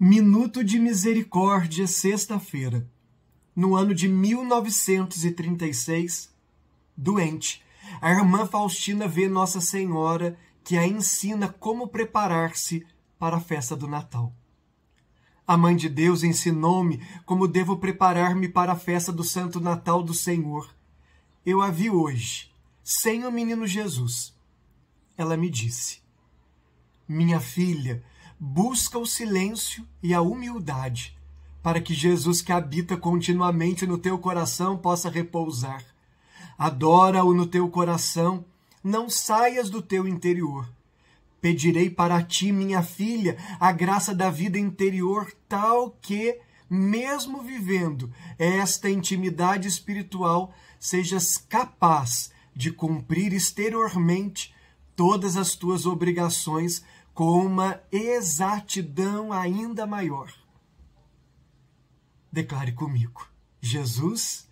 Minuto de Misericórdia, sexta-feira. No ano de 1936, doente, a irmã Faustina vê Nossa Senhora que a ensina como preparar-se para a festa do Natal. A Mãe de Deus ensinou-me como devo preparar-me para a festa do Santo Natal do Senhor. Eu a vi hoje, sem o menino Jesus. Ela me disse: Minha filha, busca o silêncio e a humildade, para que Jesus, que habita continuamente no teu coração, possa repousar. Adora-o no teu coração, não saias do teu interior. Pedirei para ti, minha filha, a graça da vida interior, tal que, mesmo vivendo esta intimidade espiritual, sejas capaz de cumprir exteriormente todas as tuas obrigações com uma exatidão ainda maior. Declare comigo, Jesus,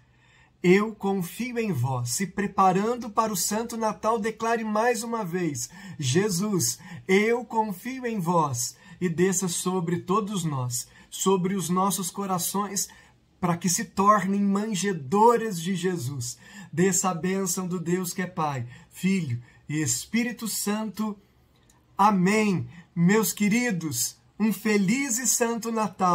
eu confio em vós. Se preparando para o Santo Natal, declare mais uma vez: Jesus, eu confio em vós. E desça sobre todos nós, sobre os nossos corações para que se tornem manjedores de Jesus. Dessa bênção do Deus que é Pai, Filho e Espírito Santo. Amém. Meus queridos, um feliz e santo Natal.